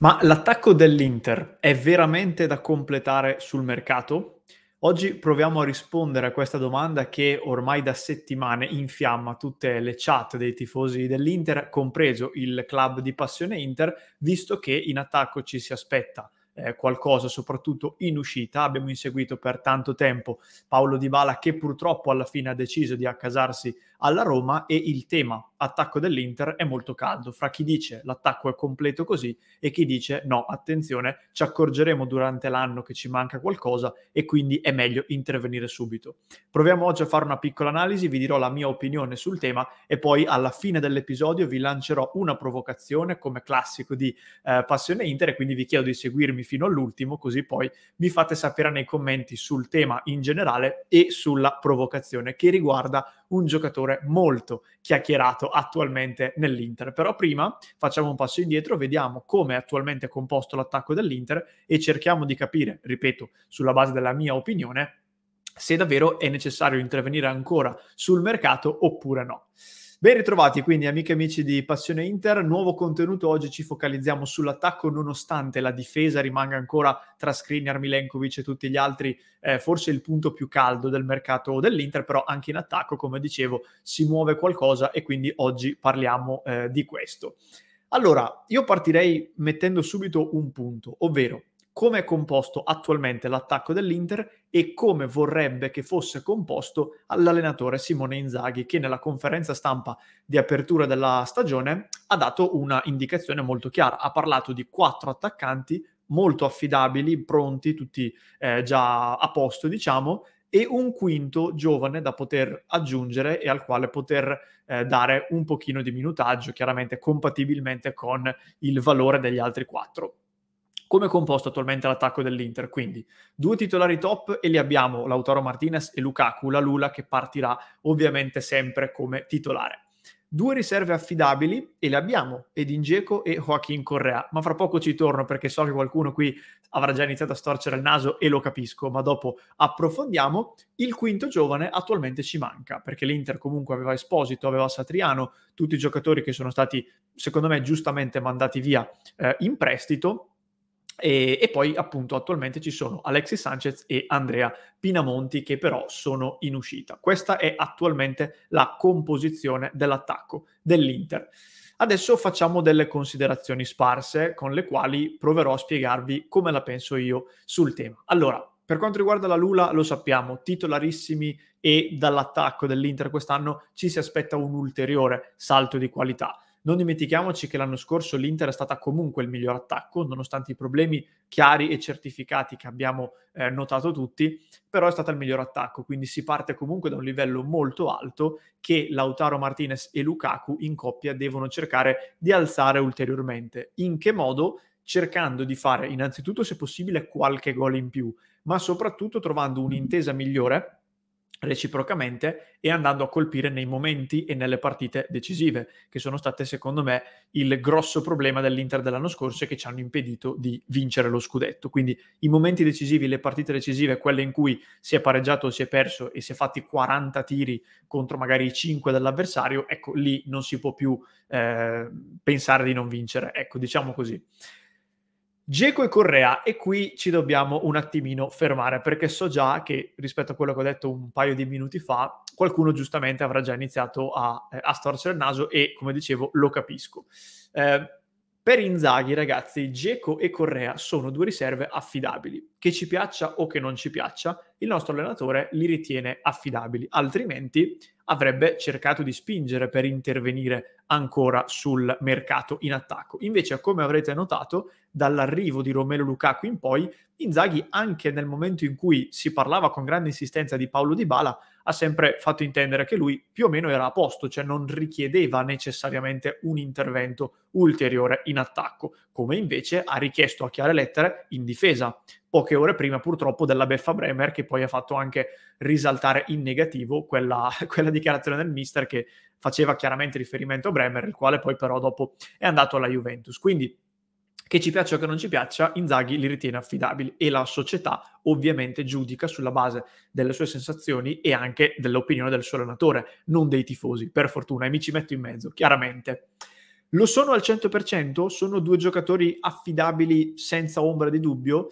Ma l'attacco dell'Inter è veramente da completare sul mercato? Oggi proviamo a rispondere a questa domanda che ormai da settimane infiamma tutte le chat dei tifosi dell'Inter, compreso il club di passione Inter, visto che in attacco ci si aspetta eh, qualcosa, soprattutto in uscita. Abbiamo inseguito per tanto tempo Paolo Di Bala che purtroppo alla fine ha deciso di accasarsi alla Roma e il tema attacco dell'Inter è molto caldo fra chi dice l'attacco è completo così e chi dice no, attenzione, ci accorgeremo durante l'anno che ci manca qualcosa e quindi è meglio intervenire subito. Proviamo oggi a fare una piccola analisi, vi dirò la mia opinione sul tema e poi alla fine dell'episodio vi lancerò una provocazione come classico di eh, Passione Inter e quindi vi chiedo di seguirmi fino all'ultimo così poi mi fate sapere nei commenti sul tema in generale e sulla provocazione che riguarda un giocatore molto chiacchierato attualmente nell'Inter. Però prima facciamo un passo indietro, vediamo come è attualmente composto l'attacco dell'Inter e cerchiamo di capire, ripeto, sulla base della mia opinione, se davvero è necessario intervenire ancora sul mercato oppure no. Ben ritrovati quindi amiche e amici di Passione Inter, nuovo contenuto, oggi ci focalizziamo sull'attacco nonostante la difesa rimanga ancora tra Skriniar, Milenkovic e tutti gli altri eh, forse il punto più caldo del mercato dell'Inter, però anche in attacco come dicevo si muove qualcosa e quindi oggi parliamo eh, di questo. Allora, io partirei mettendo subito un punto, ovvero come è composto attualmente l'attacco dell'Inter e come vorrebbe che fosse composto l'allenatore Simone Inzaghi, che nella conferenza stampa di apertura della stagione ha dato una indicazione molto chiara. Ha parlato di quattro attaccanti molto affidabili, pronti, tutti eh, già a posto, diciamo, e un quinto giovane da poter aggiungere e al quale poter eh, dare un pochino di minutaggio, chiaramente compatibilmente con il valore degli altri quattro come è composto attualmente l'attacco dell'Inter? Quindi due titolari top e li abbiamo Lautaro Martinez e Lukaku, la Lula che partirà ovviamente sempre come titolare. Due riserve affidabili e le abbiamo, Edin Dzeko e Joaquin Correa, ma fra poco ci torno perché so che qualcuno qui avrà già iniziato a storcere il naso e lo capisco, ma dopo approfondiamo. Il quinto giovane attualmente ci manca, perché l'Inter comunque aveva Esposito, aveva Satriano, tutti i giocatori che sono stati, secondo me, giustamente mandati via eh, in prestito, e, e, poi appunto attualmente ci sono Alexis Sanchez e Andrea Pinamonti che però sono in uscita. Questa è attualmente la composizione dell'attacco dell'Inter. Adesso facciamo delle considerazioni sparse con le quali proverò a spiegarvi come la penso io sul tema. Allora, per quanto riguarda la Lula, lo sappiamo, titolarissimi e dall'attacco dell'Inter quest'anno ci si aspetta un ulteriore salto di qualità. Non dimentichiamoci che l'anno scorso l'Inter è stata comunque il miglior attacco, nonostante i problemi chiari e certificati che abbiamo eh, notato tutti, però è stata il miglior attacco, quindi si parte comunque da un livello molto alto che Lautaro Martinez e Lukaku in coppia devono cercare di alzare ulteriormente. In che modo? Cercando di fare innanzitutto se possibile qualche gol in più, ma soprattutto trovando un'intesa migliore reciprocamente e andando a colpire nei momenti e nelle partite decisive, che sono state secondo me il grosso problema dell'Inter dell'anno scorso e che ci hanno impedito di vincere lo scudetto. Quindi i momenti decisivi, le partite decisive, quelle in cui si è pareggiato o si è perso e si è fatti 40 tiri contro magari i 5 dell'avversario, ecco lì non si può più eh, pensare di non vincere, ecco diciamo così. Geco e Correa, e qui ci dobbiamo un attimino fermare perché so già che rispetto a quello che ho detto un paio di minuti fa, qualcuno giustamente avrà già iniziato a, eh, a storcere il naso e come dicevo lo capisco. Eh, per Inzaghi, ragazzi, Geco e Correa sono due riserve affidabili che ci piaccia o che non ci piaccia, il nostro allenatore li ritiene affidabili, altrimenti avrebbe cercato di spingere per intervenire ancora sul mercato in attacco. Invece, come avrete notato, dall'arrivo di Romelu Lukaku in poi, Inzaghi, anche nel momento in cui si parlava con grande insistenza di Paolo Di Bala, ha sempre fatto intendere che lui più o meno era a posto, cioè non richiedeva necessariamente un intervento ulteriore in attacco come invece ha richiesto a chiare lettere in difesa, poche ore prima purtroppo della beffa Bremer che poi ha fatto anche risaltare in negativo quella, quella dichiarazione del mister che faceva chiaramente riferimento a Bremer, il quale poi però dopo è andato alla Juventus. Quindi che ci piaccia o che non ci piaccia, Inzaghi li ritiene affidabili e la società ovviamente giudica sulla base delle sue sensazioni e anche dell'opinione del suo allenatore, non dei tifosi. Per fortuna, e mi ci metto in mezzo, chiaramente. Lo sono al 100%? Sono due giocatori affidabili senza ombra di dubbio?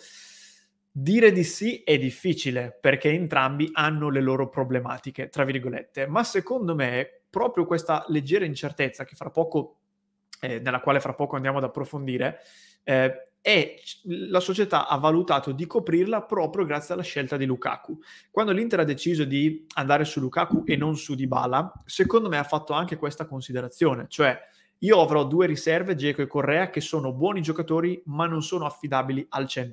Dire di sì è difficile perché entrambi hanno le loro problematiche, tra virgolette, ma secondo me proprio questa leggera incertezza che fra poco, eh, nella quale fra poco andiamo ad approfondire, eh, e la società ha valutato di coprirla proprio grazie alla scelta di Lukaku. Quando l'Inter ha deciso di andare su Lukaku e non su Dybala, secondo me ha fatto anche questa considerazione, cioè io avrò due riserve, Geco e Correa, che sono buoni giocatori ma non sono affidabili al 100%.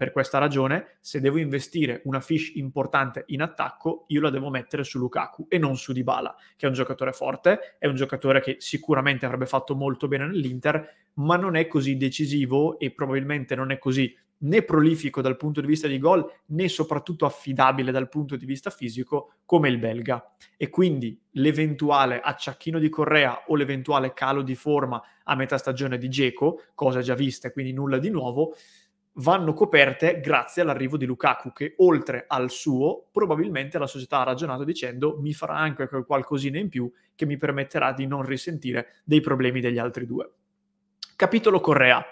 Per questa ragione, se devo investire una fish importante in attacco, io la devo mettere su Lukaku e non su Dybala, che è un giocatore forte, è un giocatore che sicuramente avrebbe fatto molto bene nell'Inter, ma non è così decisivo e probabilmente non è così né prolifico dal punto di vista di gol, né soprattutto affidabile dal punto di vista fisico come il belga. E quindi l'eventuale acciacchino di Correa o l'eventuale calo di forma a metà stagione di Geco, cosa già vista, quindi nulla di nuovo, vanno coperte grazie all'arrivo di Lukaku che oltre al suo probabilmente la società ha ragionato dicendo mi farà anche qualcosina in più che mi permetterà di non risentire dei problemi degli altri due. Capitolo Correa.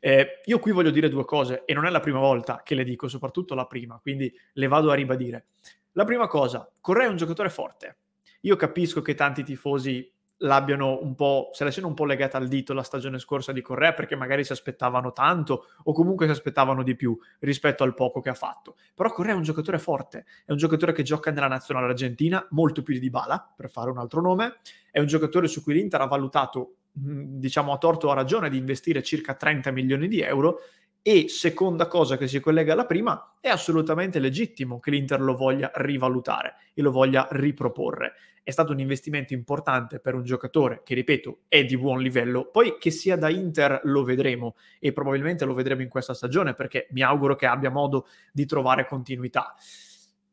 Eh, io qui voglio dire due cose e non è la prima volta che le dico, soprattutto la prima, quindi le vado a ribadire. La prima cosa, Correa è un giocatore forte. Io capisco che tanti tifosi l'abbiano un po', se la siano un po' legata al dito la stagione scorsa di Correa perché magari si aspettavano tanto o comunque si aspettavano di più rispetto al poco che ha fatto. Però Correa è un giocatore forte, è un giocatore che gioca nella nazionale argentina, molto più di Dybala, per fare un altro nome, è un giocatore su cui l'Inter ha valutato diciamo a torto o a ragione di investire circa 30 milioni di euro e seconda cosa che si collega alla prima, è assolutamente legittimo che l'Inter lo voglia rivalutare e lo voglia riproporre. È stato un investimento importante per un giocatore che, ripeto, è di buon livello. Poi che sia da Inter lo vedremo e probabilmente lo vedremo in questa stagione perché mi auguro che abbia modo di trovare continuità.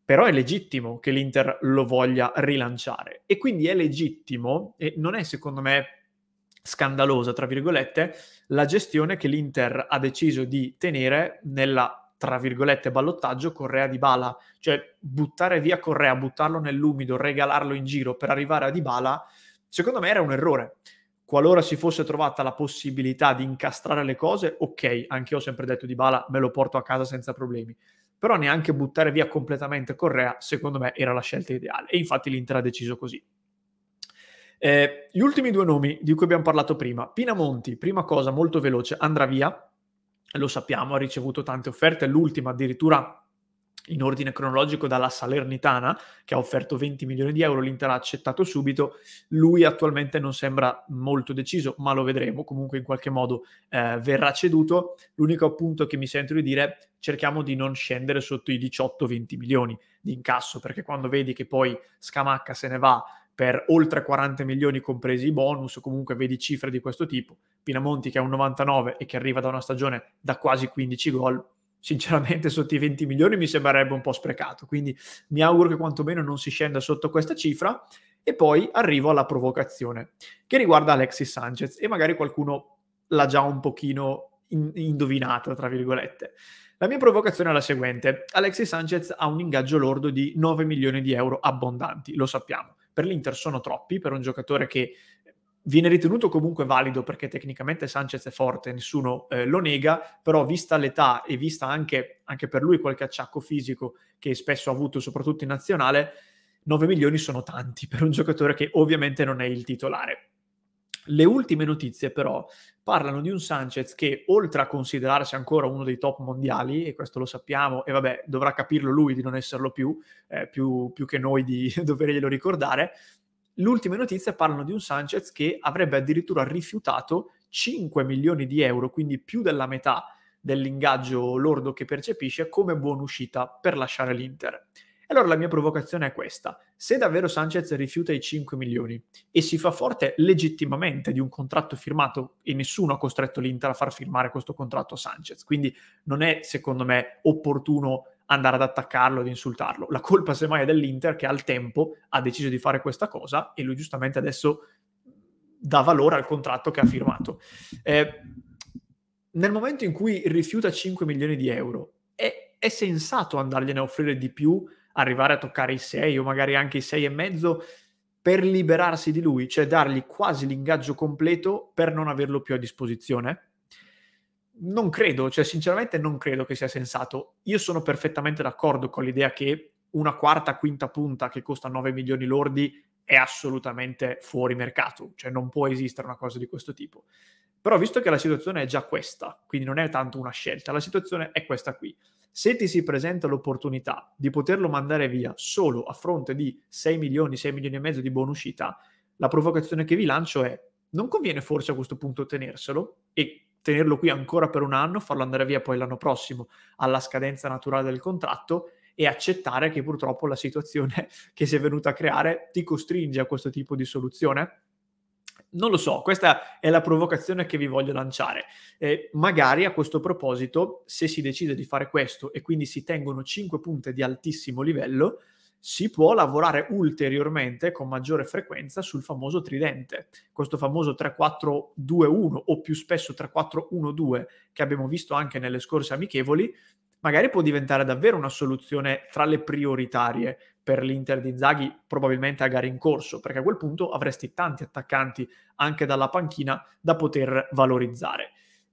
Però è legittimo che l'Inter lo voglia rilanciare e quindi è legittimo e non è secondo me scandalosa, tra virgolette, la gestione che l'Inter ha deciso di tenere nella, tra virgolette, ballottaggio Correa di Bala. Cioè buttare via Correa, buttarlo nell'umido, regalarlo in giro per arrivare a Di Bala, secondo me era un errore. Qualora si fosse trovata la possibilità di incastrare le cose, ok, anche io ho sempre detto Di Bala, me lo porto a casa senza problemi. Però neanche buttare via completamente Correa, secondo me, era la scelta ideale. E infatti l'Inter ha deciso così. Eh, gli ultimi due nomi di cui abbiamo parlato prima, Pinamonti, prima cosa molto veloce, andrà via, lo sappiamo, ha ricevuto tante offerte, l'ultima addirittura in ordine cronologico dalla Salernitana, che ha offerto 20 milioni di euro, l'Inter ha accettato subito, lui attualmente non sembra molto deciso, ma lo vedremo, comunque in qualche modo eh, verrà ceduto, l'unico appunto che mi sento di dire, cerchiamo di non scendere sotto i 18-20 milioni di incasso, perché quando vedi che poi Scamacca se ne va, per oltre 40 milioni compresi i bonus, o comunque vedi cifre di questo tipo. Pinamonti che è un 99 e che arriva da una stagione da quasi 15 gol, sinceramente sotto i 20 milioni mi sembrerebbe un po' sprecato, quindi mi auguro che quantomeno non si scenda sotto questa cifra e poi arrivo alla provocazione che riguarda Alexis Sanchez e magari qualcuno l'ha già un pochino in- indovinata, tra virgolette. La mia provocazione è la seguente, Alexis Sanchez ha un ingaggio lordo di 9 milioni di euro abbondanti, lo sappiamo per l'Inter sono troppi, per un giocatore che viene ritenuto comunque valido perché tecnicamente Sanchez è forte, nessuno eh, lo nega, però vista l'età e vista anche, anche, per lui qualche acciacco fisico che spesso ha avuto soprattutto in nazionale, 9 milioni sono tanti per un giocatore che ovviamente non è il titolare. Le ultime notizie però parlano di un Sanchez che oltre a considerarsi ancora uno dei top mondiali, e questo lo sappiamo, e vabbè dovrà capirlo lui di non esserlo più, eh, più, più che noi di doverglielo ricordare, le ultime notizie parlano di un Sanchez che avrebbe addirittura rifiutato 5 milioni di euro, quindi più della metà dell'ingaggio lordo che percepisce come buona uscita per lasciare l'Inter. Allora la mia provocazione è questa. Se davvero Sanchez rifiuta i 5 milioni e si fa forte legittimamente di un contratto firmato e nessuno ha costretto l'Inter a far firmare questo contratto a Sanchez, quindi non è secondo me opportuno andare ad attaccarlo, ad insultarlo. La colpa semmai è dell'Inter che al tempo ha deciso di fare questa cosa e lui giustamente adesso dà valore al contratto che ha firmato. Eh, nel momento in cui rifiuta 5 milioni di euro, è, è sensato andargliene a offrire di più arrivare a toccare i 6 o magari anche i 6 e mezzo per liberarsi di lui, cioè dargli quasi l'ingaggio completo per non averlo più a disposizione? Non credo, cioè sinceramente non credo che sia sensato. Io sono perfettamente d'accordo con l'idea che una quarta, quinta punta che costa 9 milioni lordi è assolutamente fuori mercato, cioè non può esistere una cosa di questo tipo. Però visto che la situazione è già questa, quindi non è tanto una scelta, la situazione è questa qui. Se ti si presenta l'opportunità di poterlo mandare via solo a fronte di 6 milioni, 6 milioni e mezzo di buona uscita, la provocazione che vi lancio è non conviene forse a questo punto tenerselo e tenerlo qui ancora per un anno, farlo andare via poi l'anno prossimo alla scadenza naturale del contratto e accettare che purtroppo la situazione che si è venuta a creare ti costringe a questo tipo di soluzione? Non lo so, questa è la provocazione che vi voglio lanciare. Eh, magari a questo proposito, se si decide di fare questo e quindi si tengono 5 punte di altissimo livello, si può lavorare ulteriormente con maggiore frequenza sul famoso tridente, questo famoso 3-4-2-1 o più spesso 3-4-1-2 che abbiamo visto anche nelle scorse amichevoli, magari può diventare davvero una soluzione tra le prioritarie per l'Inter di Zaghi, probabilmente a gare in corso, perché a quel punto avresti tanti attaccanti anche dalla panchina da poter valorizzare.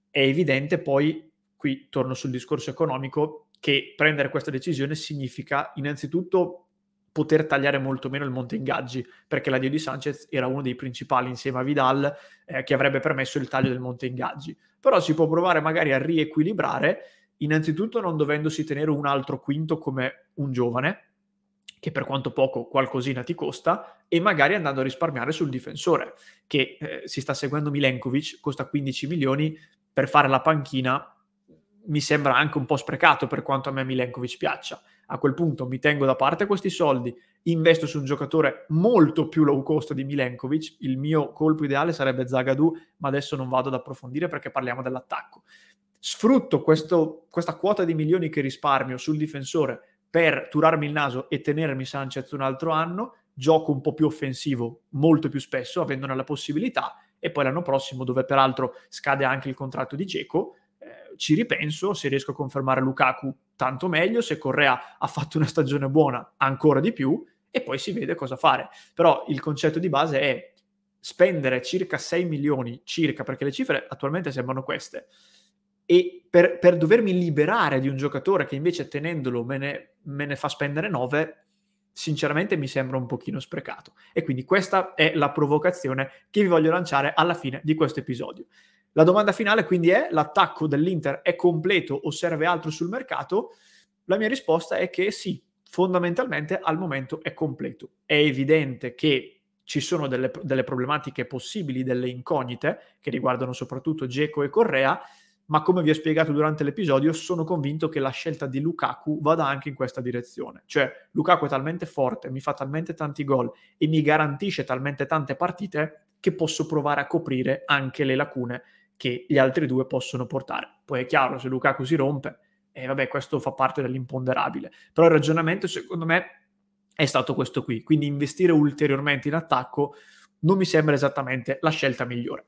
È evidente poi, qui torno sul discorso economico, che prendere questa decisione significa innanzitutto poter tagliare molto meno il monte ingaggi, perché l'addio di Sanchez era uno dei principali insieme a Vidal eh, che avrebbe permesso il taglio del monte ingaggi. Però si può provare magari a riequilibrare innanzitutto non dovendosi tenere un altro quinto come un giovane, che per quanto poco qualcosina ti costa, e magari andando a risparmiare sul difensore, che eh, si sta seguendo Milenkovic, costa 15 milioni, per fare la panchina mi sembra anche un po' sprecato per quanto a me Milenkovic piaccia. A quel punto mi tengo da parte questi soldi, investo su un giocatore molto più low cost di Milenkovic, il mio colpo ideale sarebbe Zagadou, ma adesso non vado ad approfondire perché parliamo dell'attacco sfrutto questo, questa quota di milioni che risparmio sul difensore per turarmi il naso e tenermi Sanchez un altro anno, gioco un po' più offensivo molto più spesso, avendone la possibilità, e poi l'anno prossimo, dove peraltro scade anche il contratto di Geco, eh, ci ripenso, se riesco a confermare Lukaku tanto meglio, se Correa ha fatto una stagione buona ancora di più, e poi si vede cosa fare. Però il concetto di base è spendere circa 6 milioni, circa, perché le cifre attualmente sembrano queste, e per, per, dovermi liberare di un giocatore che invece tenendolo me ne, me ne fa spendere 9, sinceramente mi sembra un pochino sprecato. E quindi questa è la provocazione che vi voglio lanciare alla fine di questo episodio. La domanda finale quindi è l'attacco dell'Inter è completo o serve altro sul mercato? La mia risposta è che sì, fondamentalmente al momento è completo. È evidente che ci sono delle, delle problematiche possibili, delle incognite che riguardano soprattutto Geco e Correa, ma come vi ho spiegato durante l'episodio, sono convinto che la scelta di Lukaku vada anche in questa direzione. Cioè, Lukaku è talmente forte, mi fa talmente tanti gol e mi garantisce talmente tante partite che posso provare a coprire anche le lacune che gli altri due possono portare. Poi è chiaro, se Lukaku si rompe, e eh, vabbè, questo fa parte dell'imponderabile. Però il ragionamento, secondo me, è stato questo qui. Quindi investire ulteriormente in attacco non mi sembra esattamente la scelta migliore.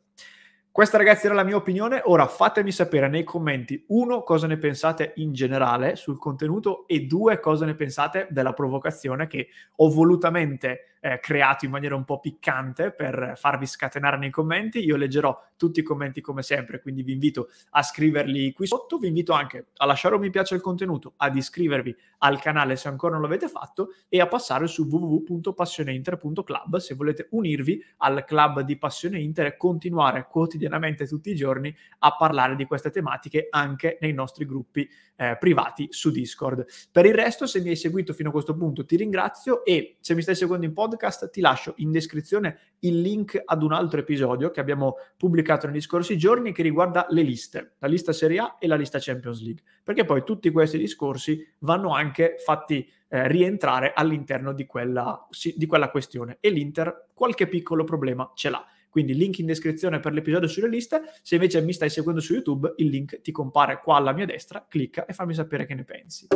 Questa ragazzi era la mia opinione, ora fatemi sapere nei commenti, uno, cosa ne pensate in generale sul contenuto e due, cosa ne pensate della provocazione che ho volutamente eh, creato in maniera un po' piccante per farvi scatenare nei commenti. Io leggerò tutti i commenti come sempre, quindi vi invito a scriverli qui sotto. Vi invito anche a lasciare un mi piace al contenuto, ad iscrivervi al canale se ancora non l'avete fatto e a passare su www.passioneinter.club se volete unirvi al club di Passione Inter e continuare quotidianamente tutti i giorni a parlare di queste tematiche anche nei nostri gruppi eh, privati su Discord. Per il resto, se mi hai seguito fino a questo punto, ti ringrazio e se mi stai seguendo in podcast, podcast ti lascio in descrizione il link ad un altro episodio che abbiamo pubblicato negli scorsi giorni che riguarda le liste, la lista Serie A e la lista Champions League, perché poi tutti questi discorsi vanno anche fatti eh, rientrare all'interno di quella, di quella questione e l'Inter qualche piccolo problema ce l'ha quindi link in descrizione per l'episodio sulle liste. Se invece mi stai seguendo su YouTube, il link ti compare qua alla mia destra, clicca e fammi sapere che ne pensi.